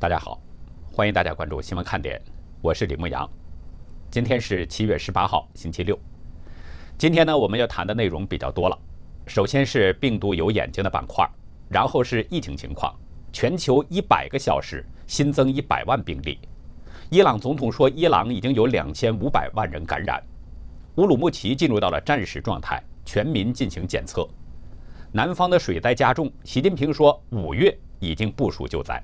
大家好，欢迎大家关注新闻看点，我是李牧阳。今天是七月十八号，星期六。今天呢，我们要谈的内容比较多了。首先是病毒有眼睛的板块，然后是疫情情况。全球一百个小时新增一百万病例。伊朗总统说，伊朗已经有两千五百万人感染。乌鲁木齐进入到了战时状态，全民进行检测。南方的水灾加重，习近平说，五月已经部署救灾。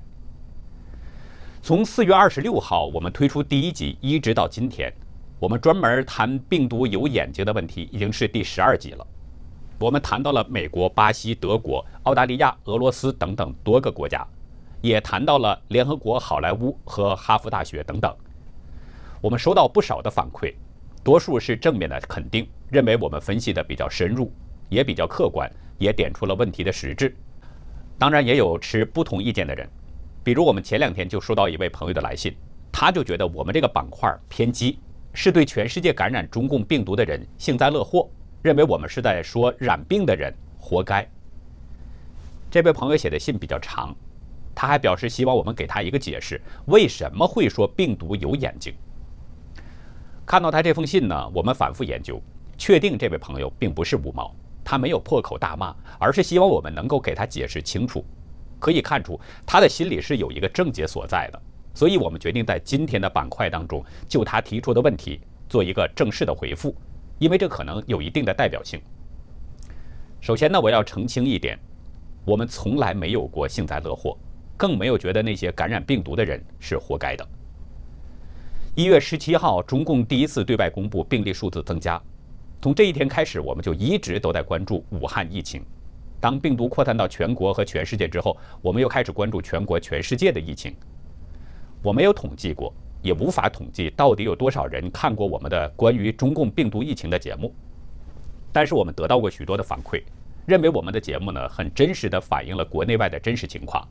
从四月二十六号我们推出第一集，一直到今天，我们专门谈病毒有眼睛的问题，已经是第十二集了。我们谈到了美国、巴西、德国、澳大利亚、俄罗斯等等多个国家，也谈到了联合国、好莱坞和哈佛大学等等。我们收到不少的反馈，多数是正面的肯定，认为我们分析的比较深入，也比较客观，也点出了问题的实质。当然，也有持不同意见的人。比如，我们前两天就收到一位朋友的来信，他就觉得我们这个板块偏激，是对全世界感染中共病毒的人幸灾乐祸，认为我们是在说染病的人活该。这位朋友写的信比较长，他还表示希望我们给他一个解释，为什么会说病毒有眼睛？看到他这封信呢，我们反复研究，确定这位朋友并不是五毛，他没有破口大骂，而是希望我们能够给他解释清楚。可以看出，他的心里是有一个症结所在的，所以我们决定在今天的板块当中，就他提出的问题做一个正式的回复，因为这可能有一定的代表性。首先呢，我要澄清一点，我们从来没有过幸灾乐祸，更没有觉得那些感染病毒的人是活该的。一月十七号，中共第一次对外公布病例数字增加，从这一天开始，我们就一直都在关注武汉疫情。当病毒扩散到全国和全世界之后，我们又开始关注全国、全世界的疫情。我没有统计过，也无法统计到底有多少人看过我们的关于中共病毒疫情的节目。但是我们得到过许多的反馈，认为我们的节目呢很真实的反映了国内外的真实情况。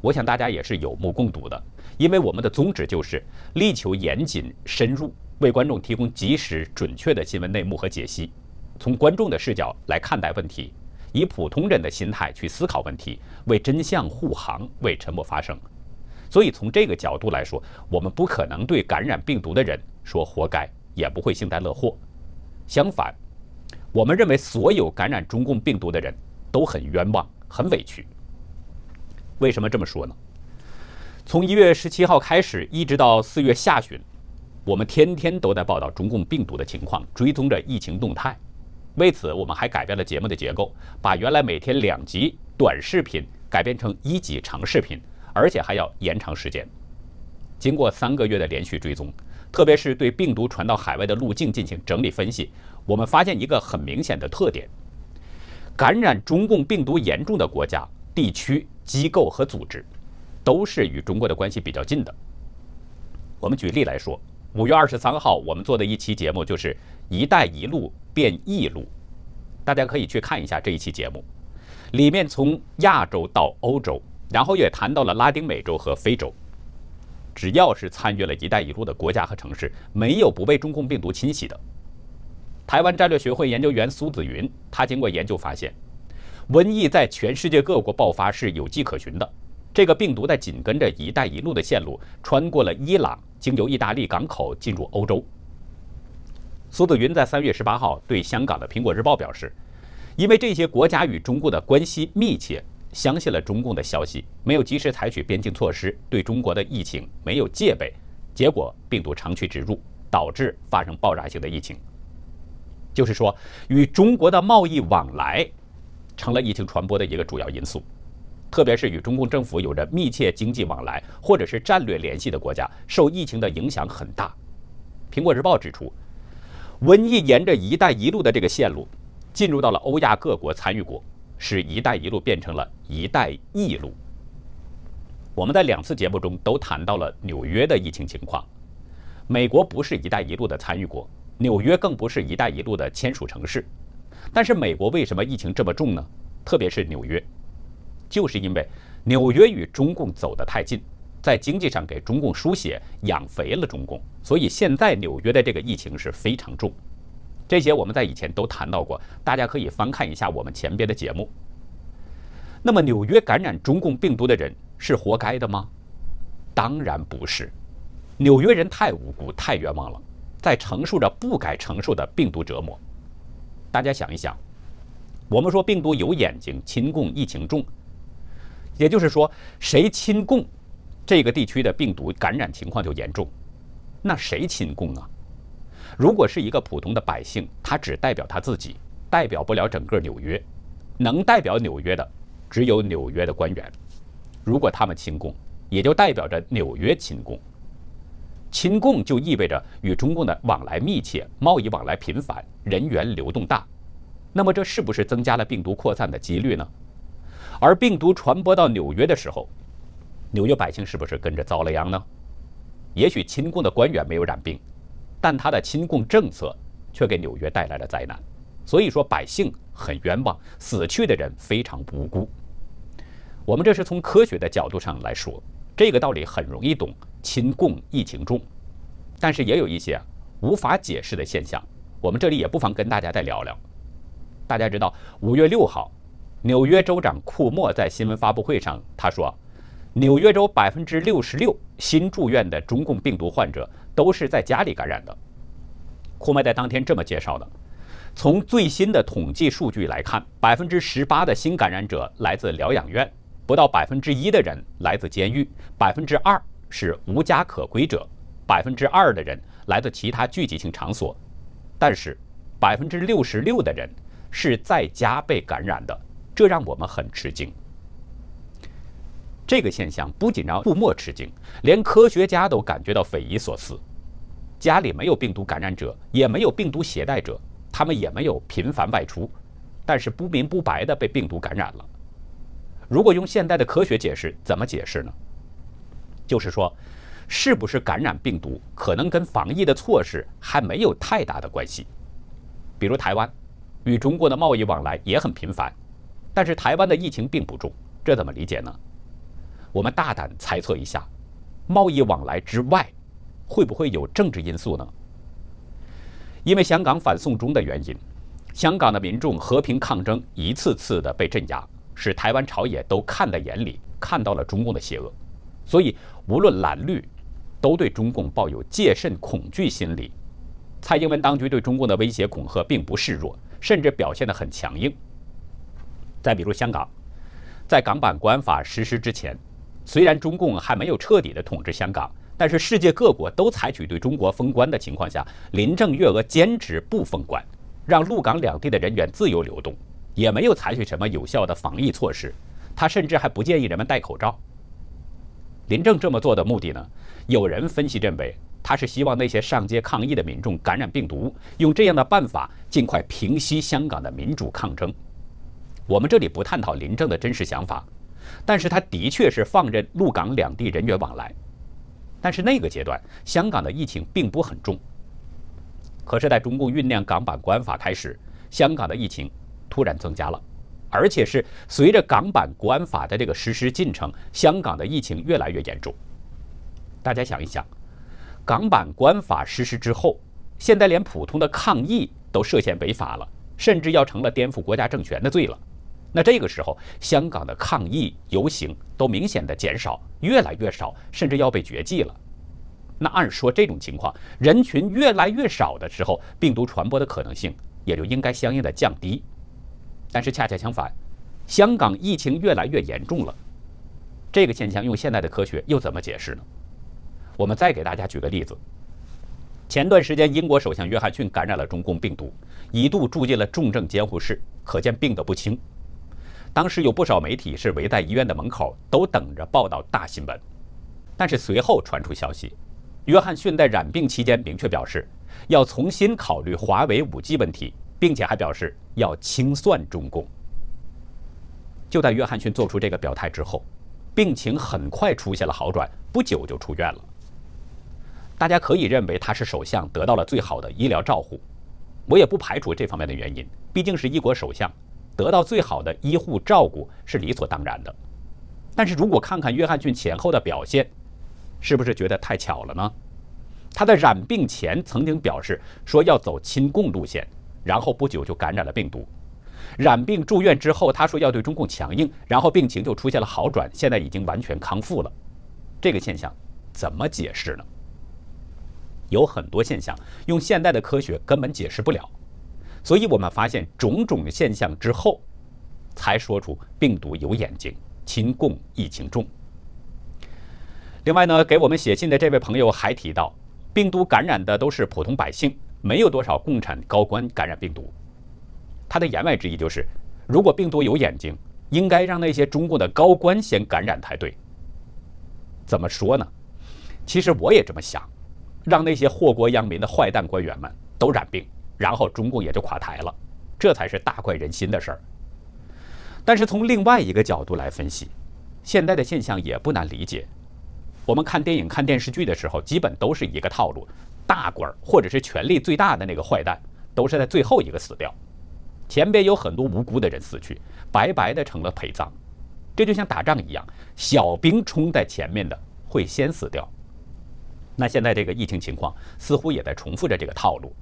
我想大家也是有目共睹的，因为我们的宗旨就是力求严谨深入，为观众提供及时准确的新闻内幕和解析，从观众的视角来看待问题。以普通人的心态去思考问题，为真相护航，为沉默发声。所以从这个角度来说，我们不可能对感染病毒的人说活该，也不会幸灾乐祸。相反，我们认为所有感染中共病毒的人都很冤枉，很委屈。为什么这么说呢？从一月十七号开始，一直到四月下旬，我们天天都在报道中共病毒的情况，追踪着疫情动态。为此，我们还改变了节目的结构，把原来每天两集短视频改变成一集长视频，而且还要延长时间。经过三个月的连续追踪，特别是对病毒传到海外的路径进行整理分析，我们发现一个很明显的特点：感染中共病毒严重的国家、地区、机构和组织，都是与中国的关系比较近的。我们举例来说。五月二十三号，我们做的一期节目就是“一带一路变异路”，大家可以去看一下这一期节目，里面从亚洲到欧洲，然后也谈到了拉丁美洲和非洲。只要是参与了“一带一路”的国家和城市，没有不被中共病毒侵袭的。台湾战略学会研究员苏子云，他经过研究发现，瘟疫在全世界各国爆发是有迹可循的。这个病毒在紧跟着“一带一路”的线路，穿过了伊朗。经由意大利港口进入欧洲。苏子云在三月十八号对香港的《苹果日报》表示：“因为这些国家与中共的关系密切，相信了中共的消息，没有及时采取边境措施，对中国的疫情没有戒备，结果病毒长驱直入，导致发生爆炸性的疫情。就是说，与中国的贸易往来成了疫情传播的一个主要因素。”特别是与中共政府有着密切经济往来或者是战略联系的国家，受疫情的影响很大。苹果日报指出，瘟疫沿着“一带一路”的这个线路进入到了欧亚各国参与国，使“一带一路”变成了一带一路。我们在两次节目中都谈到了纽约的疫情情况。美国不是“一带一路”的参与国，纽约更不是“一带一路”的签署城市。但是美国为什么疫情这么重呢？特别是纽约。就是因为纽约与中共走得太近，在经济上给中共输血，养肥了中共，所以现在纽约的这个疫情是非常重。这些我们在以前都谈到过，大家可以翻看一下我们前边的节目。那么纽约感染中共病毒的人是活该的吗？当然不是，纽约人太无辜、太冤枉了，在承受着不该承受的病毒折磨。大家想一想，我们说病毒有眼睛，亲共疫情重。也就是说，谁亲共，这个地区的病毒感染情况就严重。那谁亲共啊？如果是一个普通的百姓，他只代表他自己，代表不了整个纽约。能代表纽约的，只有纽约的官员。如果他们亲共，也就代表着纽约亲共。亲共就意味着与中共的往来密切，贸易往来频繁，人员流动大。那么这是不是增加了病毒扩散的几率呢？而病毒传播到纽约的时候，纽约百姓是不是跟着遭了殃呢？也许亲共的官员没有染病，但他的亲共政策却给纽约带来了灾难。所以说百姓很冤枉，死去的人非常无辜。我们这是从科学的角度上来说，这个道理很容易懂。亲共疫情重，但是也有一些无法解释的现象。我们这里也不妨跟大家再聊聊。大家知道，五月六号。纽约州长库莫在新闻发布会上他说：“纽约州百分之六十六新住院的中共病毒患者都是在家里感染的。”库莫在当天这么介绍的：“从最新的统计数据来看，百分之十八的新感染者来自疗养院，不到百分之一的人来自监狱，百分之二是无家可归者，百分之二的人来自其他聚集性场所，但是百分之六十六的人是在家被感染的。”这让我们很吃惊。这个现象不仅让布默吃惊，连科学家都感觉到匪夷所思。家里没有病毒感染者，也没有病毒携带者，他们也没有频繁外出，但是不明不白的被病毒感染了。如果用现代的科学解释，怎么解释呢？就是说，是不是感染病毒，可能跟防疫的措施还没有太大的关系。比如台湾，与中国的贸易往来也很频繁。但是台湾的疫情并不重，这怎么理解呢？我们大胆猜测一下，贸易往来之外，会不会有政治因素呢？因为香港反送中的原因，香港的民众和平抗争一次次的被镇压，使台湾朝野都看在眼里，看到了中共的邪恶，所以无论蓝绿，都对中共抱有戒慎恐惧心理。蔡英文当局对中共的威胁恐吓并不示弱，甚至表现的很强硬。再比如香港，在港版国安法实施之前，虽然中共还没有彻底的统治香港，但是世界各国都采取对中国封关的情况下，林郑月娥坚持不封关，让陆港两地的人员自由流动，也没有采取什么有效的防疫措施，她甚至还不建议人们戴口罩。林郑这么做的目的呢？有人分析认为，他是希望那些上街抗议的民众感染病毒，用这样的办法尽快平息香港的民主抗争。我们这里不探讨林郑的真实想法，但是他的确是放任陆港两地人员往来。但是那个阶段，香港的疫情并不很重。可是，在中共酝酿港版国安法开始，香港的疫情突然增加了，而且是随着港版国安法的这个实施进程，香港的疫情越来越严重。大家想一想，港版国安法实施之后，现在连普通的抗议都涉嫌违法了，甚至要成了颠覆国家政权的罪了。那这个时候，香港的抗议游行都明显的减少，越来越少，甚至要被绝迹了。那按说这种情况，人群越来越少的时候，病毒传播的可能性也就应该相应的降低。但是恰恰相反，香港疫情越来越严重了。这个现象用现代的科学又怎么解释呢？我们再给大家举个例子。前段时间，英国首相约翰逊感染了中共病毒，一度住进了重症监护室，可见病得不轻。当时有不少媒体是围在医院的门口，都等着报道大新闻。但是随后传出消息，约翰逊在染病期间明确表示要重新考虑华为五 G 问题，并且还表示要清算中共。就在约翰逊做出这个表态之后，病情很快出现了好转，不久就出院了。大家可以认为他是首相得到了最好的医疗照护，我也不排除这方面的原因，毕竟是一国首相。得到最好的医护照顾是理所当然的，但是如果看看约翰逊前后的表现，是不是觉得太巧了呢？他在染病前曾经表示说要走亲共路线，然后不久就感染了病毒。染病住院之后，他说要对中共强硬，然后病情就出现了好转，现在已经完全康复了。这个现象怎么解释呢？有很多现象用现代的科学根本解释不了。所以我们发现种种现象之后，才说出病毒有眼睛，亲共疫情重。另外呢，给我们写信的这位朋友还提到，病毒感染的都是普通百姓，没有多少共产高官感染病毒。他的言外之意就是，如果病毒有眼睛，应该让那些中共的高官先感染才对。怎么说呢？其实我也这么想，让那些祸国殃民的坏蛋官员们都染病。然后中共也就垮台了，这才是大快人心的事儿。但是从另外一个角度来分析，现在的现象也不难理解。我们看电影、看电视剧的时候，基本都是一个套路：大官儿或者是权力最大的那个坏蛋，都是在最后一个死掉，前边有很多无辜的人死去，白白的成了陪葬。这就像打仗一样，小兵冲在前面的会先死掉。那现在这个疫情情况似乎也在重复着这个套路。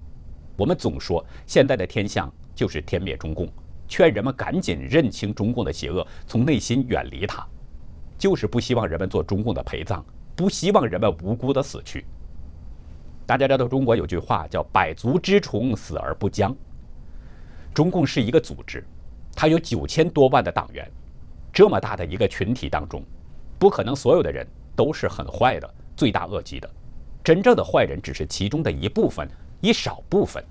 我们总说现在的天象就是天灭中共，劝人们赶紧认清中共的邪恶，从内心远离它，就是不希望人们做中共的陪葬，不希望人们无辜的死去。大家知道中国有句话叫“百足之虫，死而不僵”。中共是一个组织，它有九千多万的党员，这么大的一个群体当中，不可能所有的人都是很坏的、罪大恶极的，真正的坏人只是其中的一部分。一少部分，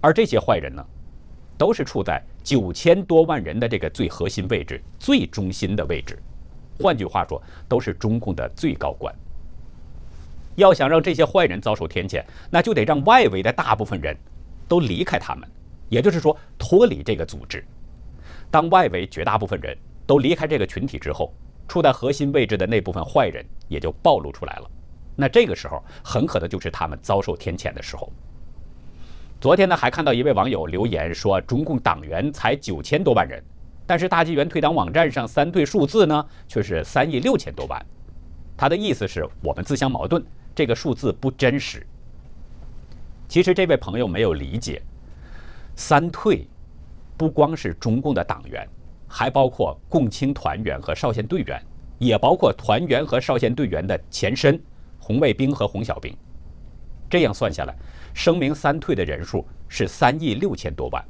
而这些坏人呢，都是处在九千多万人的这个最核心位置、最中心的位置。换句话说，都是中共的最高官。要想让这些坏人遭受天谴，那就得让外围的大部分人都离开他们，也就是说，脱离这个组织。当外围绝大部分人都离开这个群体之后，处在核心位置的那部分坏人也就暴露出来了。那这个时候很可能就是他们遭受天谴的时候。昨天呢，还看到一位网友留言说：“中共党员才九千多万人，但是大纪元退党网站上三退数字呢却是三亿六千多万。”他的意思是我们自相矛盾，这个数字不真实。其实这位朋友没有理解，三退不光是中共的党员，还包括共青团员和少先队员，也包括团员和少先队员的前身。红卫兵和红小兵，这样算下来，声明三退的人数是三亿六千多万。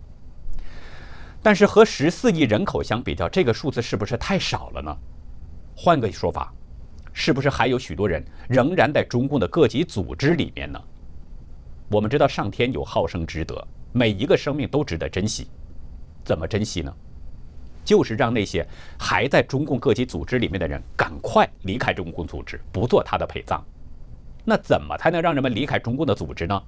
但是和十四亿人口相比较，这个数字是不是太少了呢？换个说法，是不是还有许多人仍然在中共的各级组织里面呢？我们知道，上天有好生之德，每一个生命都值得珍惜。怎么珍惜呢？就是让那些还在中共各级组织里面的人，赶快离开中共组织，不做他的陪葬。那怎么才能让人们离开中共的组织呢？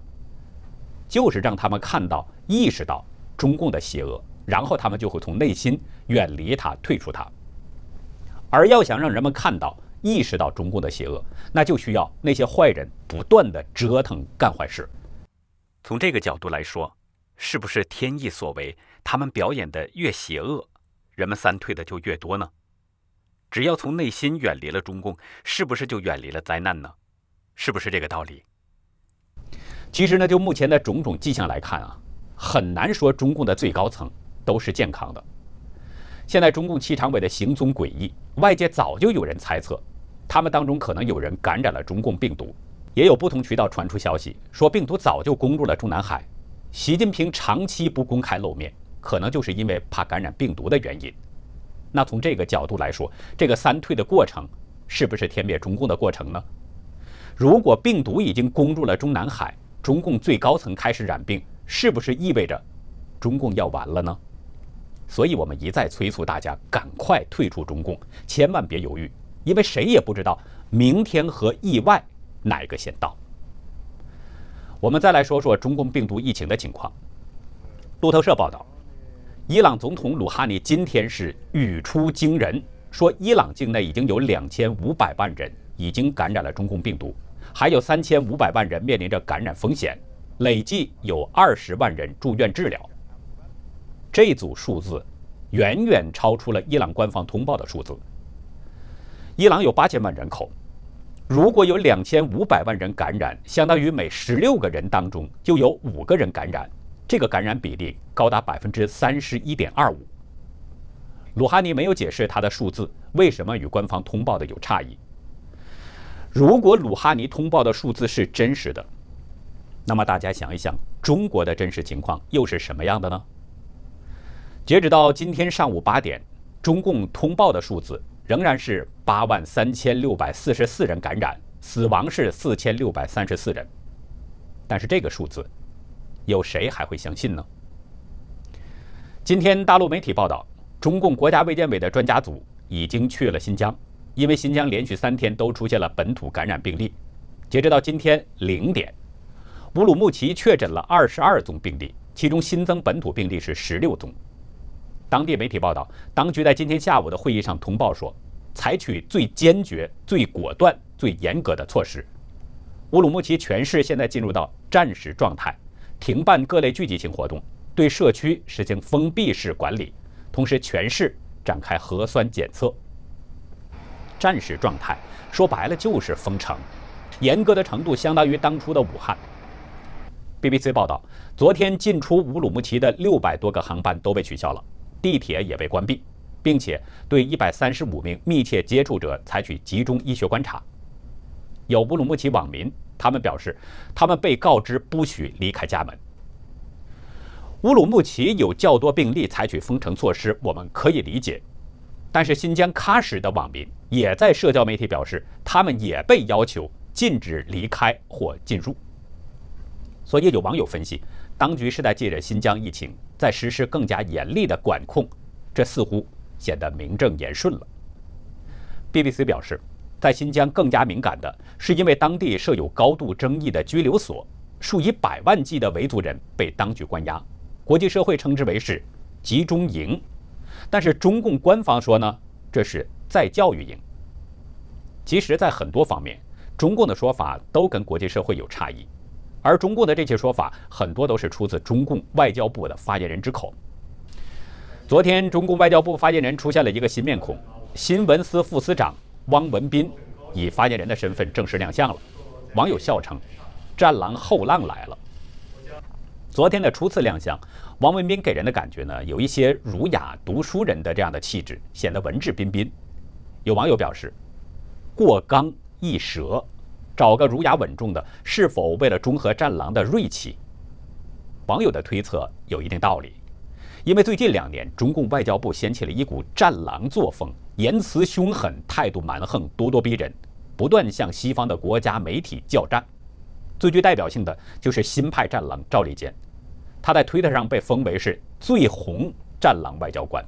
就是让他们看到、意识到中共的邪恶，然后他们就会从内心远离它、退出它。而要想让人们看到、意识到中共的邪恶，那就需要那些坏人不断的折腾、干坏事。从这个角度来说，是不是天意所为？他们表演的越邪恶，人们三退的就越多呢？只要从内心远离了中共，是不是就远离了灾难呢？是不是这个道理？其实呢，就目前的种种迹象来看啊，很难说中共的最高层都是健康的。现在中共七常委的行踪诡异，外界早就有人猜测，他们当中可能有人感染了中共病毒。也有不同渠道传出消息，说病毒早就攻入了中南海。习近平长期不公开露面，可能就是因为怕感染病毒的原因。那从这个角度来说，这个三退的过程，是不是天灭中共的过程呢？如果病毒已经攻入了中南海，中共最高层开始染病，是不是意味着中共要完了呢？所以，我们一再催促大家赶快退出中共，千万别犹豫，因为谁也不知道明天和意外哪个先到。我们再来说说中共病毒疫情的情况。路透社报道，伊朗总统鲁哈尼今天是语出惊人，说伊朗境内已经有两千五百万人。已经感染了中共病毒，还有三千五百万人面临着感染风险，累计有二十万人住院治疗。这组数字远远超出了伊朗官方通报的数字。伊朗有八千万人口，如果有两千五百万人感染，相当于每十六个人当中就有五个人感染，这个感染比例高达百分之三十一点二五。鲁哈尼没有解释他的数字为什么与官方通报的有差异。如果鲁哈尼通报的数字是真实的，那么大家想一想，中国的真实情况又是什么样的呢？截止到今天上午八点，中共通报的数字仍然是八万三千六百四十四人感染，死亡是四千六百三十四人。但是这个数字，有谁还会相信呢？今天大陆媒体报道，中共国家卫健委的专家组已经去了新疆。因为新疆连续三天都出现了本土感染病例，截止到今天零点，乌鲁木齐确诊了二十二宗病例，其中新增本土病例是十六宗。当地媒体报道，当局在今天下午的会议上通报说，采取最坚决、最果断、最严格的措施。乌鲁木齐全市现在进入到战时状态，停办各类聚集性活动，对社区实行封闭式管理，同时全市展开核酸检测。战时状态，说白了就是封城，严格的程度相当于当初的武汉。BBC 报道，昨天进出乌鲁木齐的六百多个航班都被取消了，地铁也被关闭，并且对一百三十五名密切接触者采取集中医学观察。有乌鲁木齐网民，他们表示，他们被告知不许离开家门。乌鲁木齐有较多病例，采取封城措施，我们可以理解。但是新疆喀什的网民也在社交媒体表示，他们也被要求禁止离开或进入。所以有网友分析，当局是在借着新疆疫情，在实施更加严厉的管控，这似乎显得名正言顺了。BBC 表示，在新疆更加敏感的是，因为当地设有高度争议的拘留所，数以百万计的维族人被当局关押，国际社会称之为是集中营。但是中共官方说呢，这是在教育营。其实，在很多方面，中共的说法都跟国际社会有差异，而中共的这些说法很多都是出自中共外交部的发言人之口。昨天，中共外交部发言人出现了一个新面孔，新闻司副司长汪文斌以发言人的身份正式亮相了。网友笑称：“战狼后浪来了。”昨天的初次亮相，王文斌给人的感觉呢，有一些儒雅读书人的这样的气质，显得文质彬彬。有网友表示，过刚易折，找个儒雅稳重的，是否为了中和战狼的锐气？网友的推测有一定道理，因为最近两年，中共外交部掀起了一股战狼作风，言辞凶狠，态度蛮横，咄咄逼人，不断向西方的国家媒体叫战。最具代表性的就是新派战狼赵立坚。他在推特上被封为是最红战狼外交官，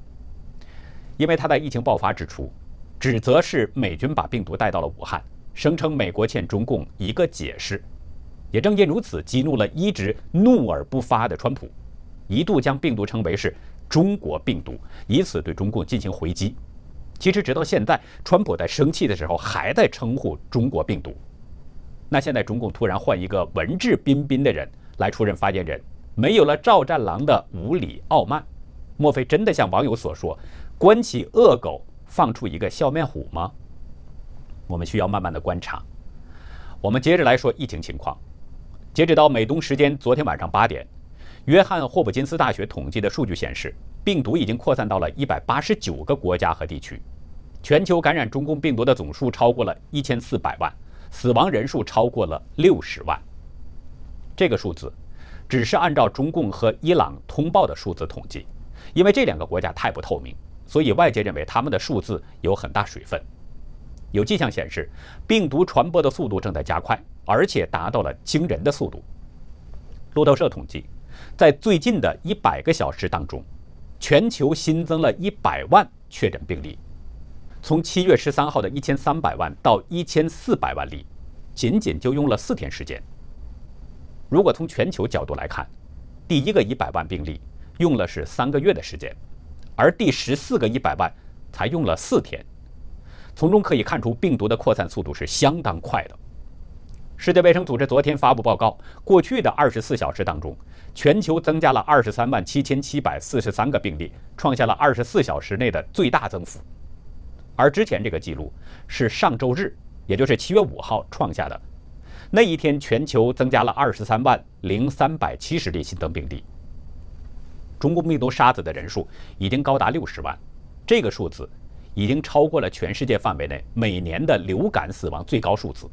因为他在疫情爆发之初，指责是美军把病毒带到了武汉，声称美国欠中共一个解释。也正因如此，激怒了一直怒而不发的川普，一度将病毒称为是中国病毒，以此对中共进行回击。其实直到现在，川普在生气的时候还在称呼中国病毒。那现在中共突然换一个文质彬彬的人来出任发言人。没有了赵战狼的无理傲慢，莫非真的像网友所说，关起恶狗，放出一个笑面虎吗？我们需要慢慢的观察。我们接着来说疫情情况。截止到美东时间昨天晚上八点，约翰霍普金斯大学统计的数据显示，病毒已经扩散到了一百八十九个国家和地区，全球感染中共病毒的总数超过了一千四百万，死亡人数超过了六十万。这个数字。只是按照中共和伊朗通报的数字统计，因为这两个国家太不透明，所以外界认为他们的数字有很大水分。有迹象显示，病毒传播的速度正在加快，而且达到了惊人的速度。路透社统计，在最近的一百个小时当中，全球新增了一百万确诊病例，从七月十三号的一千三百万到一千四百万例，仅仅就用了四天时间。如果从全球角度来看，第一个一百万病例用了是三个月的时间，而第十四个一百万才用了四天。从中可以看出，病毒的扩散速度是相当快的。世界卫生组织昨天发布报告，过去的二十四小时当中，全球增加了二十三万七千七百四十三个病例，创下了二十四小时内的最大增幅。而之前这个记录是上周日，也就是七月五号创下的。那一天，全球增加了二十三万零三百七十例新增病例。中国病毒杀子的人数已经高达六十万，这个数字已经超过了全世界范围内每年的流感死亡最高数字。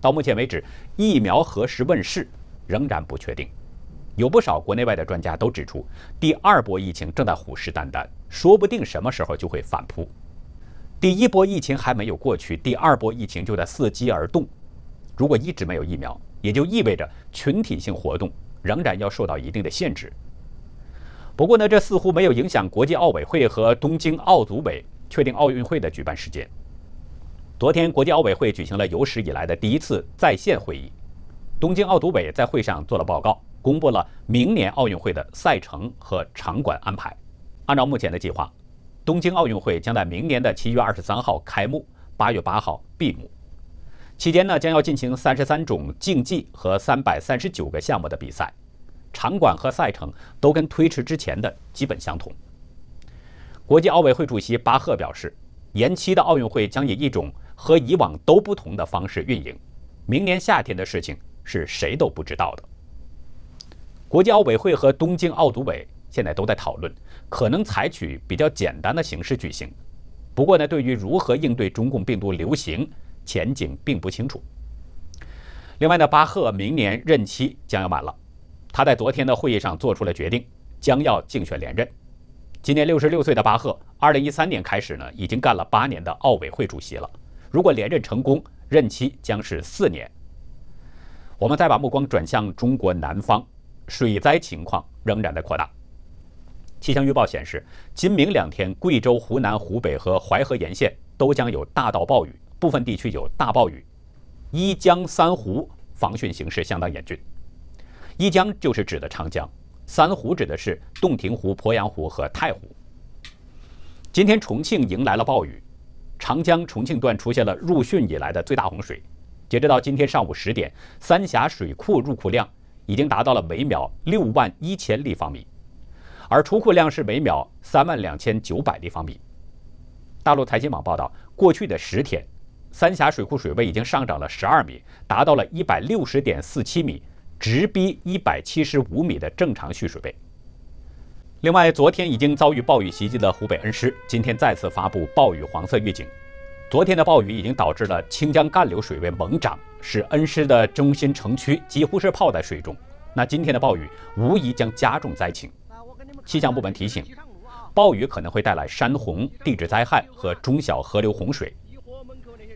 到目前为止，疫苗何时问世仍然不确定。有不少国内外的专家都指出，第二波疫情正在虎视眈眈，说不定什么时候就会反扑。第一波疫情还没有过去，第二波疫情就在伺机而动。如果一直没有疫苗，也就意味着群体性活动仍然要受到一定的限制。不过呢，这似乎没有影响国际奥委会和东京奥组委确定奥运会的举办时间。昨天，国际奥委会举行了有史以来的第一次在线会议，东京奥组委在会上做了报告，公布了明年奥运会的赛程和场馆安排。按照目前的计划，东京奥运会将在明年的七月二十三号开幕，八月八号闭幕。期间呢，将要进行三十三种竞技和三百三十九个项目的比赛，场馆和赛程都跟推迟之前的基本相同。国际奥委会主席巴赫表示，延期的奥运会将以一种和以往都不同的方式运营。明年夏天的事情是谁都不知道的。国际奥委会和东京奥组委现在都在讨论，可能采取比较简单的形式举行。不过呢，对于如何应对中共病毒流行，前景并不清楚。另外呢，巴赫明年任期将要满了，他在昨天的会议上做出了决定，将要竞选连任。今年六十六岁的巴赫，二零一三年开始呢，已经干了八年的奥委会主席了。如果连任成功，任期将是四年。我们再把目光转向中国南方，水灾情况仍然在扩大。气象预报显示，今明两天，贵州、湖南、湖北和淮河沿线都将有大到暴雨。部分地区有大暴雨，一江三湖防汛形势相当严峻。一江就是指的长江，三湖指的是洞庭湖、鄱阳湖和太湖。今天重庆迎来了暴雨，长江重庆段出现了入汛以来的最大洪水。截止到今天上午十点，三峡水库入库量已经达到了每秒六万一千立方米，而出库量是每秒三万两千九百立方米。大陆财经网报道，过去的十天。三峡水库水位已经上涨了十二米，达到了一百六十点四七米，直逼一百七十五米的正常蓄水位。另外，昨天已经遭遇暴雨袭击的湖北恩施，今天再次发布暴雨黄色预警。昨天的暴雨已经导致了清江干流水位猛涨，使恩施的中心城区几乎是泡在水中。那今天的暴雨无疑将加重灾情。气象部门提醒，暴雨可能会带来山洪、地质灾害和中小河流洪水。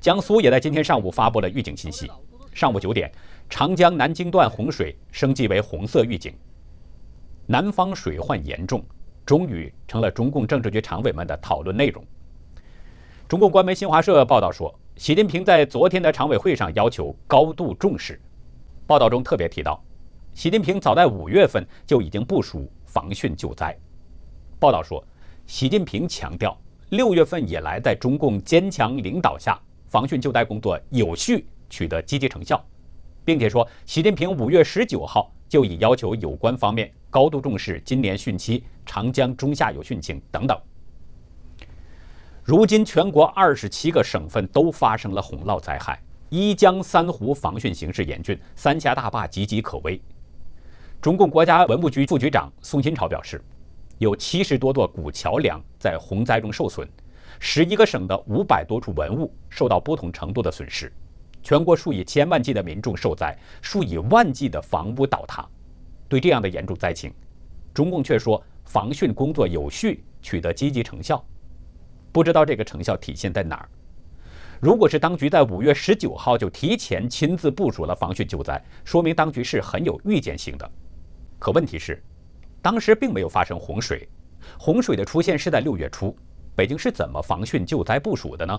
江苏也在今天上午发布了预警信息。上午九点，长江南京段洪水升级为红色预警。南方水患严重，终于成了中共政治局常委们的讨论内容。中共官媒新华社报道说，习近平在昨天的常委会上要求高度重视。报道中特别提到，习近平早在五月份就已经部署防汛救灾。报道说，习近平强调，六月份以来，在中共坚强领导下。防汛救灾工作有序取得积极成效，并且说，习近平五月十九号就已要求有关方面高度重视今年汛期长江中下游汛情等等。如今，全国二十七个省份都发生了洪涝灾害，一江三湖防汛形势严峻，三峡大坝岌岌可危。中共国家文物局副局长宋新潮表示，有七十多座古桥梁在洪灾中受损。十一个省的五百多处文物受到不同程度的损失，全国数以千万计的民众受灾，数以万计的房屋倒塌。对这样的严重灾情，中共却说防汛工作有序取得积极成效，不知道这个成效体现在哪儿。如果是当局在五月十九号就提前亲自部署了防汛救灾，说明当局是很有预见性的。可问题是，当时并没有发生洪水，洪水的出现是在六月初。北京是怎么防汛救灾部署的呢？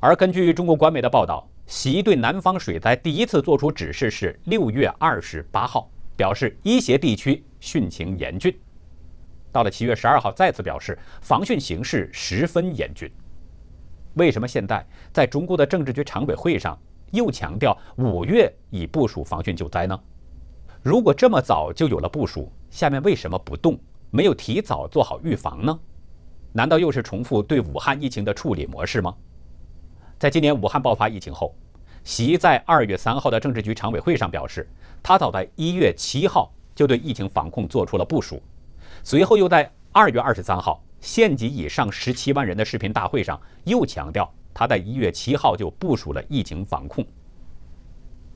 而根据中国官媒的报道，习对南方水灾第一次作出指示是六月二十八号，表示一些地区汛情严峻。到了七月十二号，再次表示防汛形势十分严峻。为什么现在在中国的政治局常委会上又强调五月已部署防汛救灾呢？如果这么早就有了部署，下面为什么不动，没有提早做好预防呢？难道又是重复对武汉疫情的处理模式吗？在今年武汉爆发疫情后，习在二月三号的政治局常委会上表示，他早在一月七号就对疫情防控做出了部署，随后又在二月二十三号县级以上十七万人的视频大会上又强调，他在一月七号就部署了疫情防控。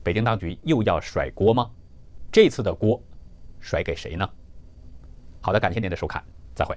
北京当局又要甩锅吗？这次的锅甩给谁呢？好的，感谢您的收看，再会。